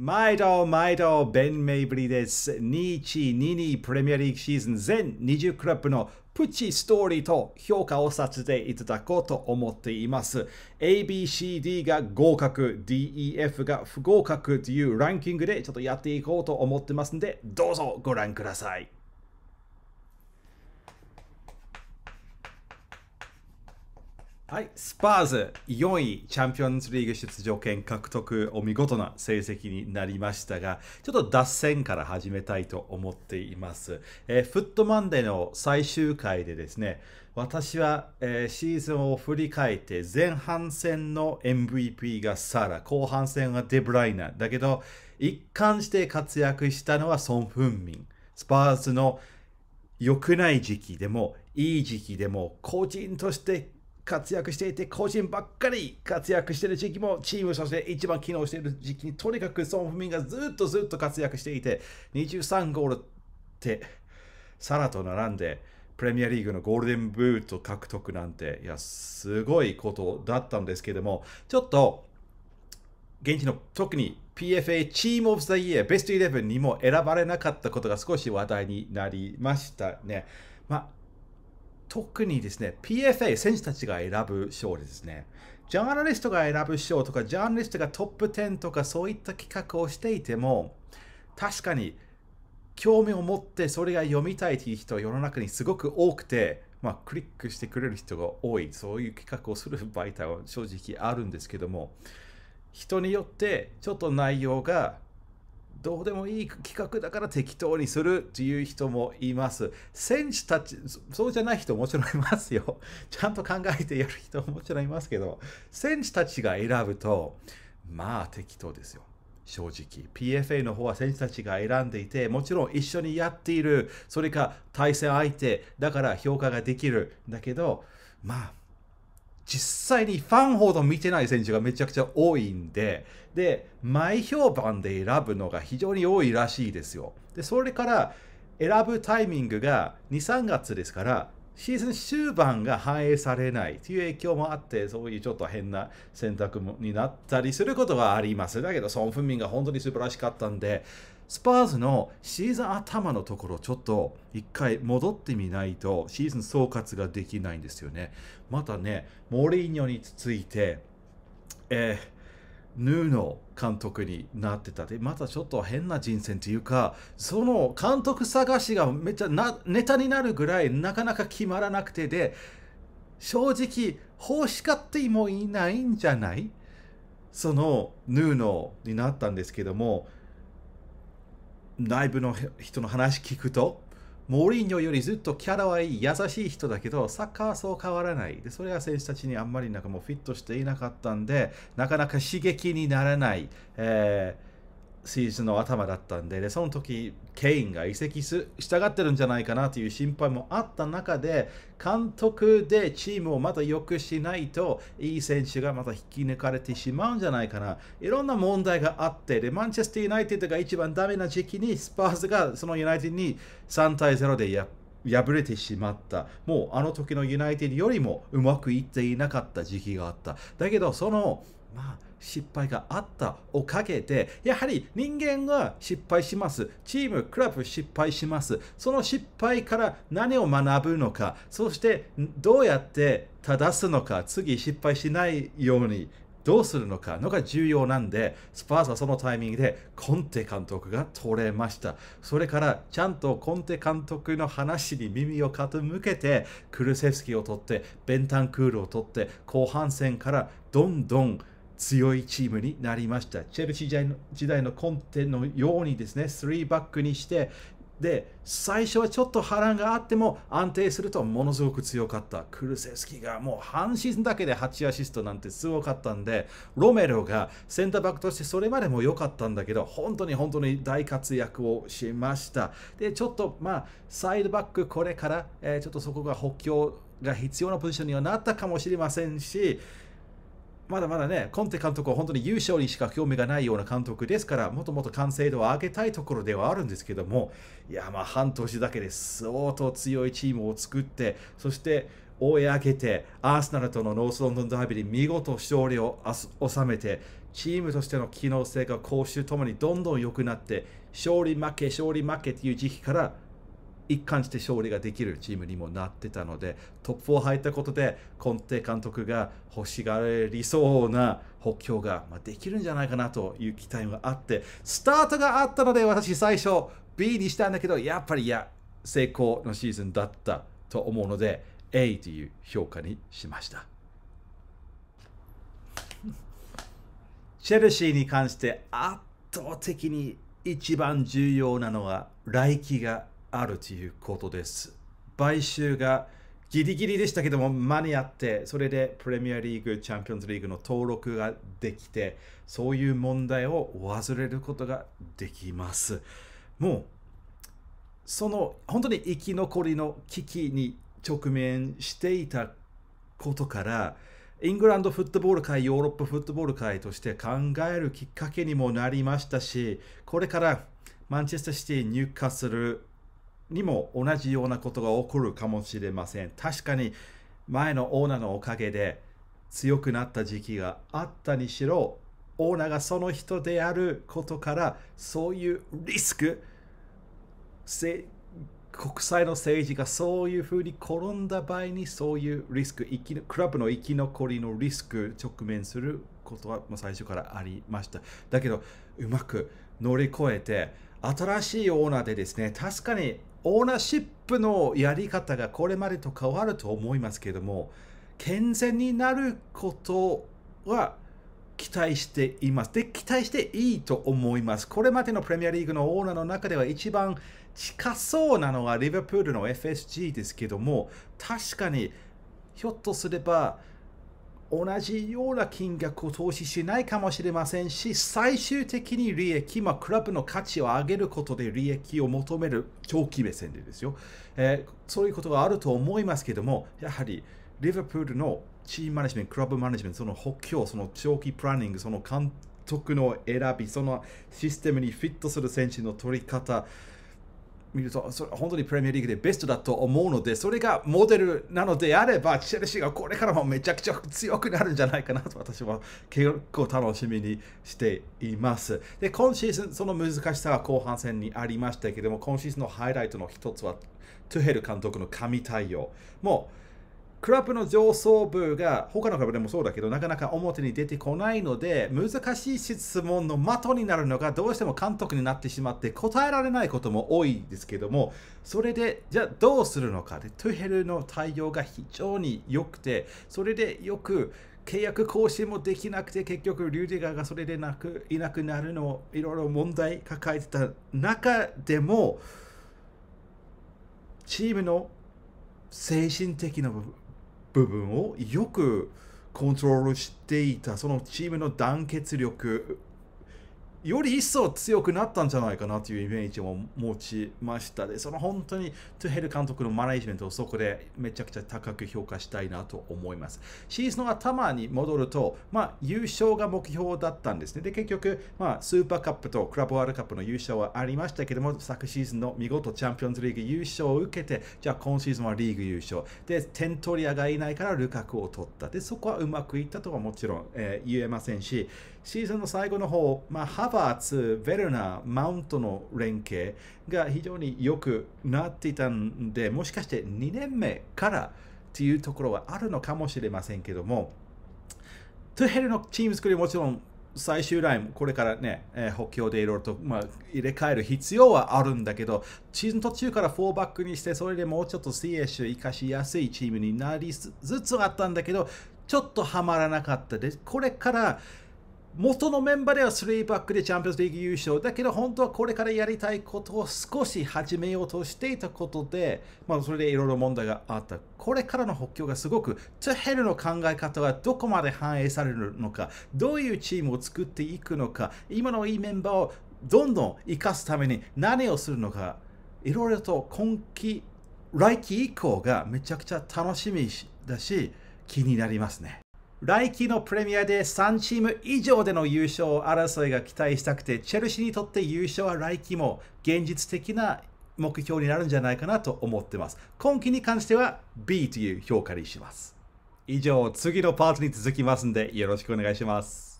毎度毎度、ベン・メイブリです。2122プレミアリーグシーズン全20クラブのプチストーリーと評価をさせていただこうと思っています。ABCD が合格、DEF が不合格というランキングでちょっとやっていこうと思ってますんで、どうぞご覧ください。はい、スパーズ4位チャンピオンズリーグ出場権獲得お見事な成績になりましたがちょっと脱線から始めたいと思っています、えー、フットマンデーの最終回でですね私は、えー、シーズンを振り返って前半戦の MVP がサラ後半戦はデブライナだけど一貫して活躍したのはソン・フンミンスパーズの良くない時期でもいい時期でも個人として活躍していて、個人ばっかり活躍している時期も、チームとして一番機能している時期に、とにかくソン・フミンがずっとずっと活躍していて、23ゴールって、サラと並んで、プレミアリーグのゴールデンブート獲得なんて、いや、すごいことだったんですけども、ちょっと、現地の特に PFA チームオブザイヤーベストイレブンにも選ばれなかったことが少し話題になりましたね。まあ特にですね、PFA、選手たちが選ぶ賞ですね。ジャーナリストが選ぶ賞とか、ジャーナリストがトップ10とか、そういった企画をしていても、確かに興味を持ってそれが読みたいという人は世の中にすごく多くて、まあ、クリックしてくれる人が多い、そういう企画をする媒体は正直あるんですけども、人によってちょっと内容がどうでもいい企画だから適当にするっていう人もいます。選手たち、そうじゃない人もちろんいますよ。ちゃんと考えてやる人ももちろんいますけど、選手たちが選ぶと、まあ適当ですよ。正直 PFA の方は選手たちが選んでいてもちろん一緒にやっているそれか対戦相手だから評価ができるんだけどまあ実際にファンほど見てない選手がめちゃくちゃ多いんで、で、前評判で選ぶのが非常に多いらしいですよ。で、それから選ぶタイミングが2、3月ですから、シーズン終盤が反映されないという影響もあって、そういうちょっと変な選択になったりすることはあります。だけど、ソン・フンミンが本当に素晴らしかったんで、スパーズのシーズン頭のところ、ちょっと一回戻ってみないと、シーズン総括ができないんですよね。またね、モリーニョについて、えーヌーノ監督になってたでまたちょっと変な人選っていうかその監督探しがめっちゃネタになるぐらいなかなか決まらなくてで正直欲しかってもいないんじゃないそのヌーノになったんですけども内部の人の話聞くとモーリーニョよりずっとキャラはいい、優しい人だけど、サッカーはそう変わらない。で、それは選手たちにあんまりなんかもうフィットしていなかったんで、なかなか刺激にならない。えーシーズンの頭だったんで、でその時、ケインが移籍すしたがってるんじゃないかなという心配もあった中で、監督でチームをまた良くしないと、いい選手がまた引き抜かれてしまうんじゃないかな。いろんな問題があって、で、マンチェスティー・ユナイテッドが一番ダメな時期に、スパーズがそのユナイテッドに3対0でやっ敗れてしまった。もうあの時のユナイテッドよりもうまくいっていなかった時期があった。だけど、その、まあ、失敗があったおかげで、やはり人間が失敗します。チーム、クラブ失敗します。その失敗から何を学ぶのか、そしてどうやって正すのか、次失敗しないようにどうするのかのが重要なんで、スパーズはそのタイミングでコンテ監督が取れました。それからちゃんとコンテ監督の話に耳を傾けて、クルセフスキーを取って、ベンタンクールを取って、後半戦からどんどん強いチームになりました。チェルシー時代の時代のコンテのようにですね、3バックにして、で、最初はちょっと波乱があっても安定するとものすごく強かった。クルセスキがもう半シーズンだけで8アシストなんてすごかったんで、ロメロがセンターバックとしてそれまでも良かったんだけど、本当に本当に大活躍をしました。で、ちょっとまあ、サイドバックこれから、えー、ちょっとそこが補強が必要なポジションにはなったかもしれませんし、まだまだね、コンテ監督は本当に優勝にしか興味がないような監督ですから、もっともっと完成度を上げたいところではあるんですけども、いや、まあ半年だけで相当強いチームを作って、そして、追い上げて、アーセナルとのノースロンドンダービーに見事勝利を収めて、チームとしての機能性が攻守ともにどんどん良くなって、勝利負け、勝利負けっていう時期から一貫して勝利ができるチームにもなってたのでトップ4入ったことでコンテ監督が欲しがりそうな補強ができるんじゃないかなという期待があってスタートがあったので私最初 B にしたんだけどやっぱりいや成功のシーズンだったと思うので A という評価にしました。チェルシーに関して圧倒的に一番重要なのは来季があるということです。買収がギリギリでしたけども間に合ってそれでプレミアリーグチャンピオンズリーグの登録ができてそういう問題を忘れることができますもうその本当に生き残りの危機に直面していたことからイングランドフットボール界ヨーロッパフットボール界として考えるきっかけにもなりましたしこれからマンチェスターシティ入荷するにも同じようなことが起こるかもしれません。確かに前のオーナーのおかげで強くなった時期があったにしろ、オーナーがその人であることから、そういうリスク、国際の政治がそういうふうに転んだ場合に、そういうリスク、クラブの生き残りのリスク直面することは最初からありました。だけど、うまく乗り越えて、新しいオーナーでですね、確かにオーナーシップのやり方がこれまでと変わると思いますけども、健全になることは期待しています。で、期待していいと思います。これまでのプレミアリーグのオーナーの中では一番近そうなのがリバプールの FSG ですけども、確かにひょっとすれば、同じような金額を投資しないかもしれませんし、最終的に利益、まあ、クラブの価値を上げることで利益を求める長期目線でですよ、えー、そういうことがあると思いますけども、やはりリバプールのチームマネジメント、クラブマネジメント、その補強、その長期プランニング、その監督の選び、そのシステムにフィットする選手の取り方、見ると、それ本当にプレミアリーグでベストだと思うので、それがモデルなのであれば、チェルシーがこれからもめちゃくちゃ強くなるんじゃないかなと、私は結構楽しみにしています。で、今シーズン、その難しさは後半戦にありましたけども、今シーズンのハイライトの一つは、トゥヘル監督の神対応。もうクラブの上層部が他のクラブでもそうだけどなかなか表に出てこないので難しい質問の的になるのがどうしても監督になってしまって答えられないことも多いですけどもそれでじゃあどうするのかでトゥヘルの対応が非常に良くてそれでよく契約更新もできなくて結局リューディガーがそれでなくいなくなるのをいろいろ問題抱えてた中でもチームの精神的な部分部分をよくコントロールしていたそのチームの団結力より一層強くなったんじゃないかなというイメージを持ちましたで、その本当にトゥヘル監督のマネジメントをそこでめちゃくちゃ高く評価したいなと思います。シーズンの頭に戻ると、まあ、優勝が目標だったんですね。で、結局、まあ、スーパーカップとクラブワールドカップの優勝はありましたけども、昨シーズンの見事チャンピオンズリーグ優勝を受けて、じゃあ今シーズンはリーグ優勝。で、テントリアがいないからルカクを取った。で、そこはうまくいったとはもちろん、えー、言えませんし、シーズンの最後の方、まあ、ハバーツ、ベルナ、マウントの連携が非常に良くなっていたんで、もしかして2年目からっていうところはあるのかもしれませんけども、トゥヘルのチーム作りもちろん最終ライン、これからね、えー、補強でいろいろと、まあ、入れ替える必要はあるんだけど、シーズン途中から4バックにして、それでもうちょっと c s を生かしやすいチームになりつつあったんだけど、ちょっとはまらなかったです。これから元のメンバーでは3バックでチャンピオンズリーグ優勝。だけど本当はこれからやりたいことを少し始めようとしていたことで、まあ、それでいろいろ問題があった。これからの補強がすごく、トゥヘルの考え方がどこまで反映されるのか、どういうチームを作っていくのか、今のいいメンバーをどんどん生かすために何をするのか、いろいろと今季、来季以降がめちゃくちゃ楽しみだし、気になりますね。来季のプレミアで3チーム以上での優勝争いが期待したくて、チェルシーにとって優勝は来季も現実的な目標になるんじゃないかなと思ってます。今季に関しては B という評価にします。以上、次のパートに続きますんでよろしくお願いします。